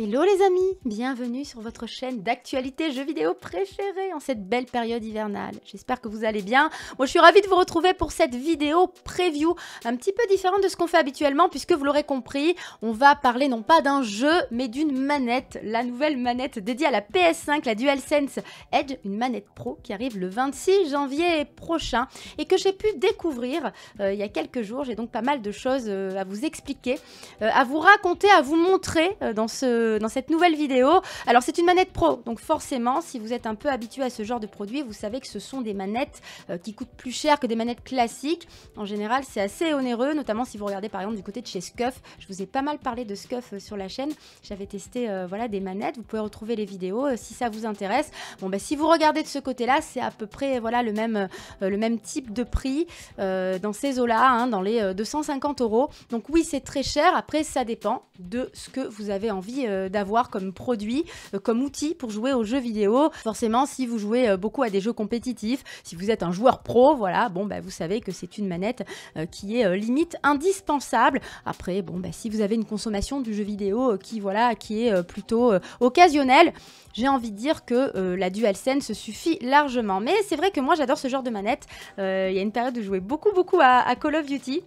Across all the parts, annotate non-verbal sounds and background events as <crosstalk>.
Hello les amis, bienvenue sur votre chaîne d'actualité jeux vidéo préférée en cette belle période hivernale. J'espère que vous allez bien. Moi je suis ravie de vous retrouver pour cette vidéo preview un petit peu différente de ce qu'on fait habituellement puisque vous l'aurez compris, on va parler non pas d'un jeu mais d'une manette, la nouvelle manette dédiée à la PS5, la DualSense Edge, une manette pro qui arrive le 26 janvier prochain et que j'ai pu découvrir euh, il y a quelques jours. J'ai donc pas mal de choses euh, à vous expliquer, euh, à vous raconter, à vous montrer dans ce dans cette nouvelle vidéo. Alors c'est une manette pro, donc forcément si vous êtes un peu habitué à ce genre de produit, vous savez que ce sont des manettes euh, qui coûtent plus cher que des manettes classiques. En général c'est assez onéreux, notamment si vous regardez par exemple du côté de chez Scuff. Je vous ai pas mal parlé de Scuff euh, sur la chaîne, j'avais testé euh, voilà, des manettes, vous pouvez retrouver les vidéos si ça vous intéresse. Bon bah si vous regardez de ce côté-là, c'est à peu près voilà, le, même, le même type de prix dans ces eaux-là, hein, dans les 250 euros. Donc oui c'est très cher, après ça dépend de ce que vous avez envie euh, d'avoir comme produit, euh, comme outil pour jouer aux jeux vidéo. Forcément, si vous jouez euh, beaucoup à des jeux compétitifs, si vous êtes un joueur pro, voilà, bon, bah, vous savez que c'est une manette qui est limite indispensable. Après, bon, bah, si vous avez une consommation du jeu vidéo qui, voilà, qui est plutôt occasionnelle, j'ai envie de dire que la DualSense suffit largement. Mais c'est vrai que moi j'adore ce genre de manette. Il y a une période où je jouais beaucoup beaucoup à Call of Duty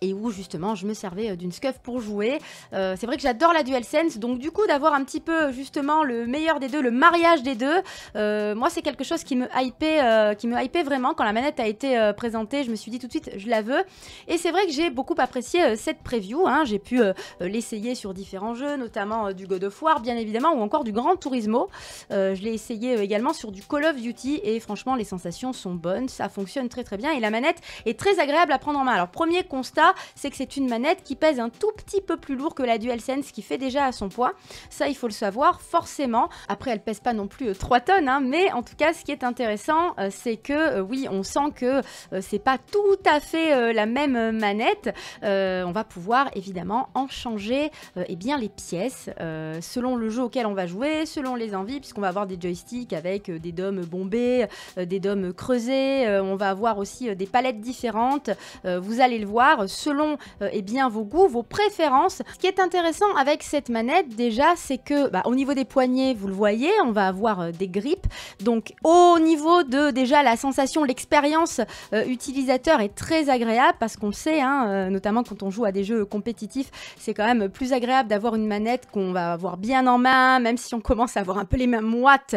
et où justement je me servais euh, d'une scuff pour jouer. Euh, c'est vrai que j'adore la DualSense, donc du coup d'avoir un petit peu justement le meilleur des deux, le mariage des deux, euh, moi c'est quelque chose qui me hypait, qui me hypait vraiment quand la manette a été présentée. Je me suis dit tout de suite, je la veux. Et c'est vrai que j'ai beaucoup apprécié cette preview. Hein. J'ai pu l'essayer sur différents jeux, notamment du God of War, bien évidemment, ou encore du Grand Turismo. je l'ai essayé également sur du Call of Duty et franchement les sensations sont bonnes, ça fonctionne très très bien et la manette est très agréable à prendre en main. Alors premier constat c'est que c'est une manette qui pèse un tout petit peu plus lourd que la DualSense qui fait déjà à son poids. Ça, il faut le savoir, forcément. Après, elle pèse pas non plus 3 euh, tonnes, hein, mais en tout cas, ce qui est intéressant, euh, c'est que euh, oui, on sent que c'est pas tout à fait la même manette. on va pouvoir évidemment en changer et eh bien, les pièces selon le jeu auquel on va jouer, selon les envies, puisqu'on va avoir des joysticks avec des dômes bombés, des dômes creusés, on va avoir aussi des palettes différentes. vous allez le voir, selon euh, eh bien, vos goûts, vos préférences. Ce qui est intéressant avec cette manette déjà, c'est que bah, au niveau des poignets, vous le voyez, on va avoir euh, des grippes. Donc au niveau de déjà la sensation, l'expérience euh, utilisateur est très agréable parce qu'on sait, hein, notamment quand on joue à des jeux compétitifs, c'est quand même plus agréable d'avoir une manette qu'on va avoir bien en main, même si on commence à avoir un peu les mains moites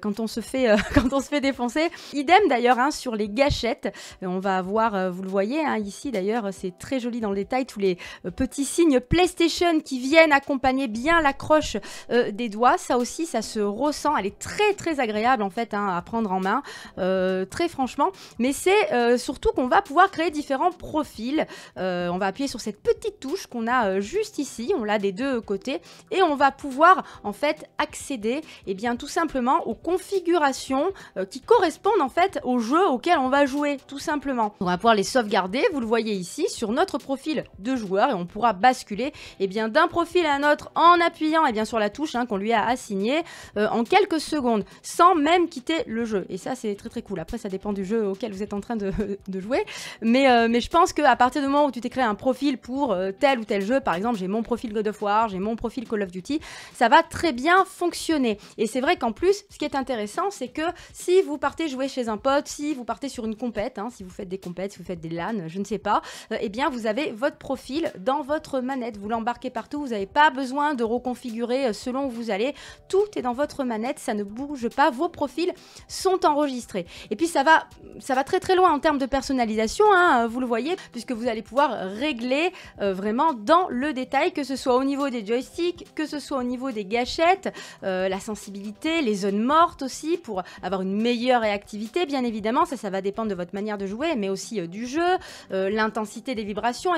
quand on se fait <laughs> quand on se fait défoncer. Idem d'ailleurs hein, sur les gâchettes, on va avoir, vous le voyez hein, ici d'ailleurs, c'est très joli dans le détail, tous les euh, petits signes PlayStation qui viennent accompagner bien l'accroche euh, des doigts. Ça aussi, ça se ressent. Elle est très très agréable en fait hein, à prendre en main, euh, très franchement. Mais c'est surtout qu'on va pouvoir créer différents profils. on va appuyer sur cette petite touche qu'on a juste ici. On l'a des deux côtés et on va pouvoir en fait accéder et eh bien tout simplement aux configurations qui correspondent en fait au jeu auquel on va jouer tout simplement. On va pouvoir les sauvegarder, vous le voyez ici sur notre profil de joueur et on pourra basculer et eh bien d'un profil à un autre en appuyant eh bien sur la touche hein, qu'on lui a assignée euh, en quelques secondes sans même quitter le jeu. Et ça c'est très très cool. Après ça dépend du jeu auquel vous êtes en train de, jouer, mais euh, mais je pense qu'à partir du moment où tu t'es créé un profil pour euh, tel ou tel jeu, par exemple j'ai mon profil God of War, j'ai mon profil Call of Duty, ça va très bien fonctionner. Et c'est vrai qu'en plus ce qui est intéressant c'est que si vous partez jouer chez un pote, si vous partez sur une compète, hein, si vous faites des compètes, si vous faites des LAN, je ne sais pas, et eh bien vous avez votre profil dans votre manette. Vous l'embarquez partout, vous n'avez pas besoin de reconfigurer euh, selon où vous allez. Tout est dans votre manette, ça ne bouge pas. Vos profils sont enregistrés. Et puis ça va, ça va très très loin en termes de personnalisation, hein, euh, vous le voyez, puisque vous allez pouvoir régler euh, vraiment dans le détail, que ce soit au niveau des joysticks, que ce soit au niveau des gâchettes, la sensibilité, les zones mortes aussi, pour avoir une meilleure réactivité, bien évidemment. Ça, ça va dépendre de votre manière de jouer, mais aussi du jeu, l'intensité des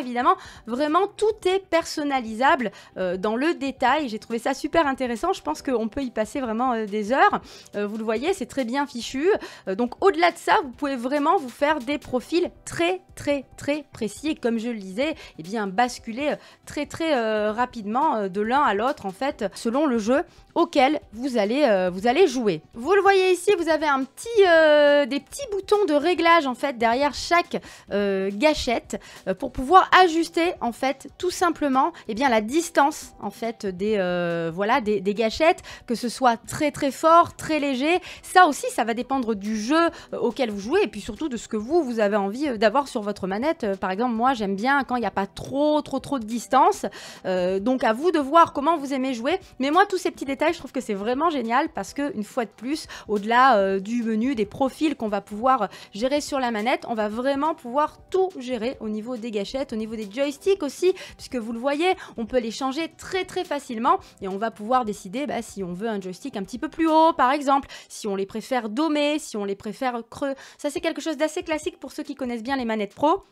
évidemment. Vraiment, tout est personnalisable euh, dans le détail. J'ai trouvé ça super intéressant. Je pense qu'on peut y passer vraiment euh, des heures. Euh, vous le voyez, c'est très bien fichu. donc, au-delà de ça, vous pouvez vraiment vous faire des profils très, très, très précis. Et comme je le disais, et eh bien, basculer très, très rapidement de l'un à l'autre, en fait, selon le jeu auquel vous allez, euh, vous allez jouer. Vous le voyez ici, vous avez un petit, euh, des petits boutons de réglage en fait derrière chaque euh, gâchette pour pouvoir ajuster en fait tout simplement eh bien, la distance en fait des, voilà, des, gâchettes, que ce soit très très fort, très léger. Ça aussi, ça va dépendre du jeu auquel vous jouez et puis surtout de ce que vous, vous avez envie d'avoir sur votre manette. Par exemple, moi j'aime bien quand il n'y a pas trop trop trop de distance. donc à vous de voir comment vous aimez jouer. Mais moi, tous ces petits détails je trouve que c'est vraiment génial parce que une fois de plus, au-delà euh, du menu, des profils qu'on va pouvoir gérer sur la manette, on va vraiment pouvoir tout gérer au niveau des gâchettes, au niveau des joysticks aussi, puisque vous le voyez, on peut les changer très très facilement et on va pouvoir décider bah, si on veut un joystick un petit peu plus haut par exemple, si on les préfère dommer, si on les préfère creux. Ça c'est quelque chose d'assez classique pour ceux qui connaissent bien les manettes pro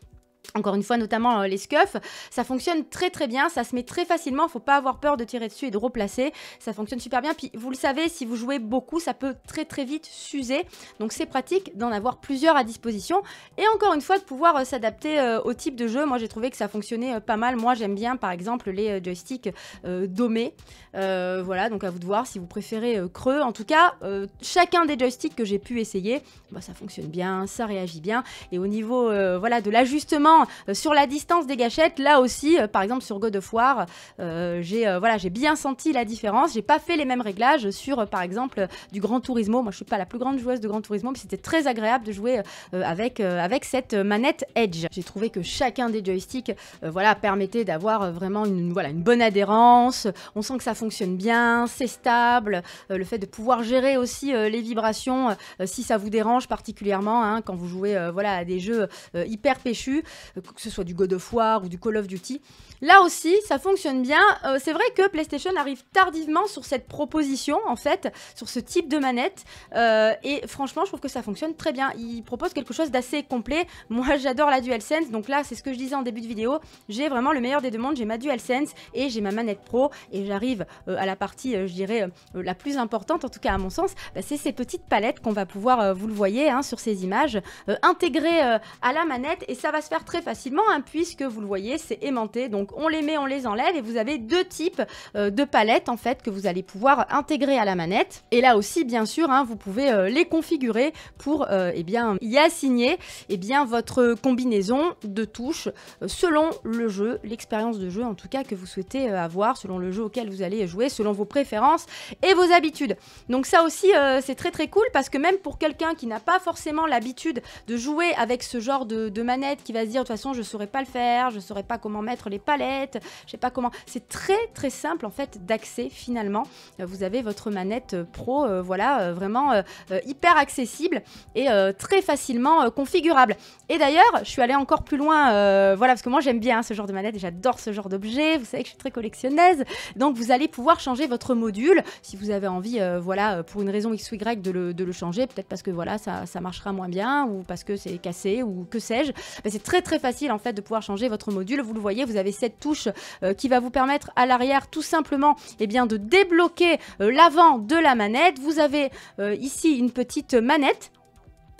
encore une fois, notamment euh, les scuffs, ça fonctionne très très bien, ça se met très facilement, faut pas avoir peur de tirer dessus et de replacer, ça fonctionne super bien. Puis vous le savez, si vous jouez beaucoup, ça peut très très vite s'user, donc c'est pratique d'en avoir plusieurs à disposition et encore une fois de pouvoir euh, s'adapter euh, au type de jeu. Moi j'ai trouvé que ça fonctionnait pas mal. Moi j'aime bien par exemple les joysticks domés, voilà, donc à vous de voir si vous préférez creux. En tout cas, chacun des joysticks que j'ai pu essayer, bah, ça fonctionne bien, ça réagit bien et au niveau voilà de l'ajustement euh, sur la distance des gâchettes, là aussi, euh, par exemple sur God of War, euh, j'ai voilà, j'ai bien senti la différence. J'ai pas fait les mêmes réglages sur, par exemple, du Grand Turismo. Moi, je suis pas la plus grande joueuse de Grand Turismo, mais c'était très agréable de jouer avec, avec cette manette Edge. J'ai trouvé que chacun des joysticks, voilà, permettait d'avoir vraiment une, voilà, une bonne adhérence. On sent que ça fonctionne bien, c'est stable. le fait de pouvoir gérer aussi les vibrations, si ça vous dérange particulièrement hein, quand vous jouez, voilà, à des jeux hyper péchus. Euh, que ce soit du God of War ou du Call of Duty. Là aussi, ça fonctionne bien. Euh, c'est vrai que PlayStation arrive tardivement sur cette proposition, en fait, sur ce type de manette. Euh, et franchement, je trouve que ça fonctionne très bien. Ils proposent quelque chose d'assez complet. <laughs> Moi, j'adore la DualSense. Donc là, c'est ce que je disais en début de vidéo. J'ai vraiment le meilleur des deux mondes. J'ai ma DualSense et j'ai ma manette Pro. Et j'arrive à la partie, je dirais, la plus importante, en tout cas à mon sens. Bah, c'est ces petites palettes qu'on va pouvoir, vous le voyez, hein, sur ces images, intégrer à la manette. Et ça va se faire très facilement, hein, puisque vous le voyez, c'est aimanté. Donc on les met, on les enlève et vous avez deux types euh, de palettes en fait que vous allez pouvoir intégrer à la manette. Et là aussi, bien sûr, hein, vous pouvez euh, les configurer pour et euh, eh bien, y assigner et eh bien, votre combinaison de touches selon le jeu, l'expérience de jeu en tout cas que vous souhaitez avoir, selon le jeu auquel vous allez jouer, selon vos préférences et vos habitudes. Donc ça aussi, c'est très très cool parce que même pour quelqu'un qui n'a pas forcément l'habitude de jouer avec ce genre de, de manette qui va se dire de toute façon je saurais pas le faire, je saurais pas comment mettre les palettes, je sais pas comment. C'est très très simple en fait d'accès finalement. Euh, vous avez votre manette euh, pro, euh, voilà, vraiment hyper accessible et très facilement configurable. Et d'ailleurs, je suis allée encore plus loin, voilà, parce que moi j'aime bien ce genre de manette j'adore ce genre d'objet. Vous savez que je suis très collectionnaise donc vous allez pouvoir changer votre module si vous avez envie, voilà, pour une raison x ou y de le, changer, peut-être parce que voilà ça, marchera moins bien ou parce que c'est cassé ou que sais-je. Ben, c'est très très très facile en fait de pouvoir changer votre module. Vous le voyez, vous avez cette touche euh, qui va vous permettre à l'arrière tout simplement et eh bien, de débloquer euh, l'avant de la manette. Vous avez euh, ici une petite manette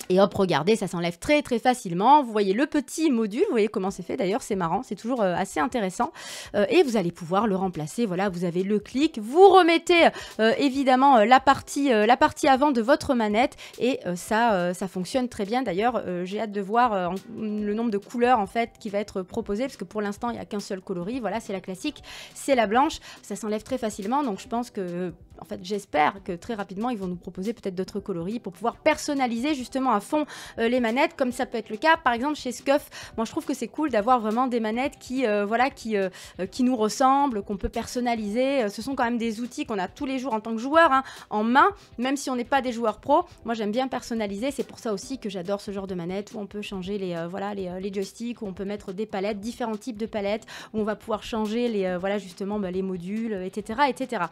et hop, regardez, ça s'enlève très très facilement. Vous voyez le petit module, vous voyez comment c'est fait d'ailleurs, c'est marrant, c'est toujours euh, assez intéressant. Euh, et vous allez pouvoir le remplacer, voilà, vous avez le clic, vous remettez euh, évidemment la partie, la partie avant de votre manette et ça, ça fonctionne très bien. D'ailleurs, j'ai hâte de voir le nombre de couleurs en fait qui va être proposé parce que pour l'instant, il n'y a qu'un seul coloris. Voilà, c'est la classique, c'est la blanche. Ça s'enlève très facilement, donc je pense que, en fait, j'espère que très rapidement, ils vont nous proposer peut-être d'autres coloris pour pouvoir personnaliser justement à fond euh, les manettes, comme ça peut être le cas par exemple chez Scuf, Moi je trouve que c'est cool d'avoir vraiment des manettes qui, euh, voilà, qui, euh, qui nous ressemblent, qu'on peut personnaliser. Ce sont quand même des outils qu'on a tous les jours en tant que joueur hein, en main, même si on n'est pas des joueurs pro. Moi j'aime bien personnaliser, c'est pour ça aussi que j'adore ce genre de manettes, où on peut changer les, voilà, les, les, joysticks, où on peut mettre des palettes, différents types de palettes, où on va pouvoir changer les, voilà, justement bah, les modules, etc. etc.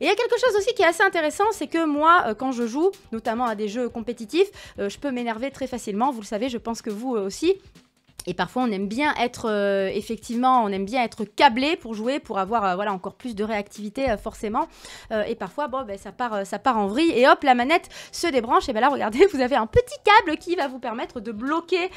Et il y a quelque chose aussi qui est assez intéressant, c'est que moi quand je joue, notamment à des jeux compétitifs, je je peux m'énerver très facilement. Vous le savez, je pense que vous euh, aussi. Et parfois, on aime bien être, euh, effectivement, on aime bien être câblé pour jouer, pour avoir euh, voilà, encore plus de réactivité, euh, forcément. et parfois, bon, ben, ça, part, ça part en vrille et hop, la manette se débranche. Et ben là, regardez, <laughs> vous avez un petit câble qui va vous permettre de bloquer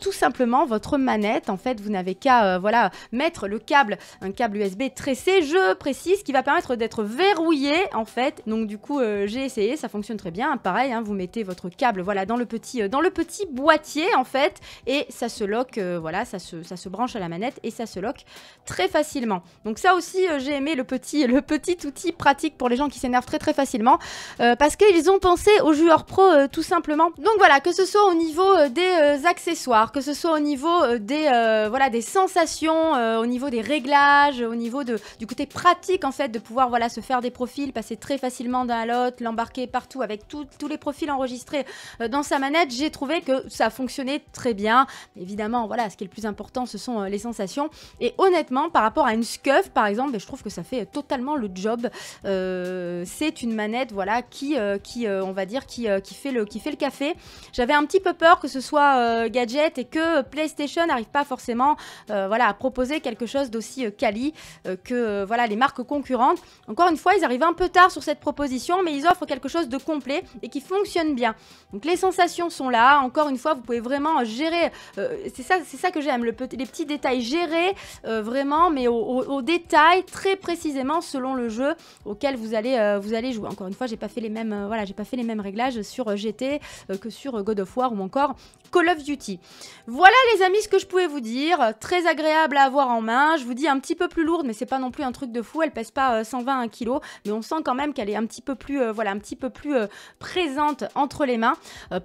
tout simplement votre manette. En fait, vous n'avez qu'à voilà, mettre le câble, un câble USB tressé, je précise, qui va permettre d'être verrouillé, en fait. Donc, du coup, j'ai essayé, ça fonctionne très bien. Pareil, hein, vous mettez votre câble voilà, dans, le petit, dans le petit boîtier, en fait, et ça se euh, voilà, ça se, ça se branche à la manette et ça se lock très facilement. Donc ça aussi, euh, j'ai aimé le petit, le petit outil pratique pour les gens qui s'énervent très très facilement, euh, parce qu'ils ont pensé aux joueurs pro tout simplement. Donc voilà, que ce soit au niveau des accessoires, que ce soit au niveau des, voilà, des sensations, au niveau des réglages, au niveau de, du côté pratique en fait, de pouvoir voilà, se faire des profils, passer très facilement d'un à l'autre, l'embarquer partout avec tous les profils enregistrés dans sa manette, j'ai trouvé que ça fonctionnait très bien évidemment, voilà, ce qui est le plus important, ce sont euh, les sensations. Et honnêtement, par rapport à une scuff, par exemple, ben, je trouve que ça fait euh, totalement le job. Euh, c'est une manette, voilà, qui, qui on va dire, qui, fait le, qui fait le café. J'avais un petit peu peur que ce soit gadget et que PlayStation n'arrive pas forcément, voilà, à proposer quelque chose d'aussi quali que, voilà, les marques concurrentes. Encore une fois, ils arrivent un peu tard sur cette proposition, mais ils offrent quelque chose de complet et qui fonctionne bien. Donc les sensations sont là. Encore une fois, vous pouvez vraiment gérer euh, c'est ça, c'est ça que j'aime, les petits détails gérés euh, vraiment, mais au, détails détail très précisément selon le jeu auquel vous allez euh, vous allez jouer. Encore une fois, j'ai pas fait les mêmes voilà, j'ai pas fait les mêmes réglages sur GT que sur God of War ou encore Call of Duty. Voilà les amis ce que je pouvais vous dire, très agréable à avoir en main. Je vous dis un petit peu plus lourde, mais c'est pas non plus un truc de fou. Elle pèse pas 120 kg, mais on sent quand même qu'elle est un petit peu plus, voilà, un petit peu plus présente entre les mains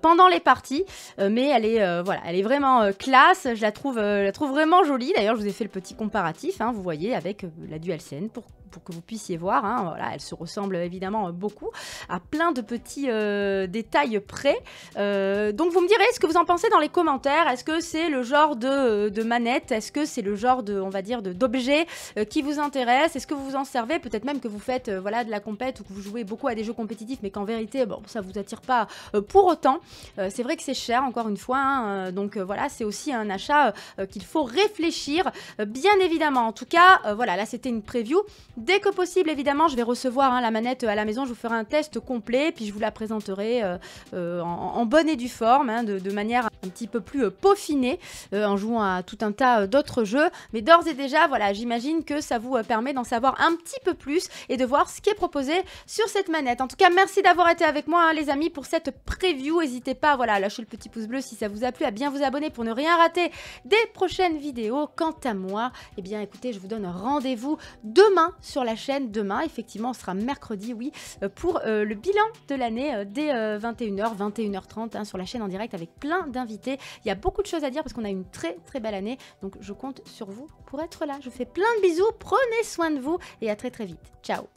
pendant les parties. mais elle est, voilà, elle est vraiment euh, classe. Je la trouve, euh, la trouve vraiment jolie. D'ailleurs, je vous ai fait le petit comparatif. Hein, vous voyez avec euh, la DualSense pour pour que vous puissiez voir. Hein, voilà, elles se ressemble évidemment euh, beaucoup à plein de petits euh, détails près. Euh, donc vous me direz ce que vous en pensez dans les commentaires. Est-ce que c'est le genre de, manette Est-ce que c'est le genre de, on va dire, d'objet qui vous intéresse Est-ce que vous vous en servez Peut-être même que vous faites voilà de la compète ou que vous jouez beaucoup à des jeux compétitifs, mais qu'en vérité, bon, ça vous attire pas pour autant. c'est vrai que c'est cher, encore une fois. Hein, donc voilà, c'est aussi un achat qu'il faut réfléchir, bien évidemment. En tout cas, voilà, là c'était une preview Dès que possible, évidemment, je vais recevoir hein, la manette à la maison, je vous ferai un test complet, puis je vous la présenterai euh, euh, en, bonne et due forme, hein, de, manière un petit peu plus euh, peaufinée, en jouant à tout un tas d'autres jeux. Mais d'ores et déjà, voilà, j'imagine que ça vous permet d'en savoir un petit peu plus et de voir ce qui est proposé sur cette manette. En tout cas, merci d'avoir été avec moi, hein, les amis, pour cette preview. N'hésitez pas, voilà, à lâcher le petit pouce bleu si ça vous a plu, à bien vous abonner pour ne rien rater des prochaines vidéos. Quant à moi, eh bien, écoutez, je vous donne rendez-vous demain sur la chaîne demain. Effectivement, ce sera mercredi, oui, euh, pour euh, le bilan de l'année euh, dès 21h, 21h30 hein, sur la chaîne en direct avec plein d'invités. Il y a beaucoup de choses à dire parce qu'on a une très très belle année. Donc je compte sur vous pour être là. Je vous fais plein de bisous, prenez soin de vous et à très très vite. Ciao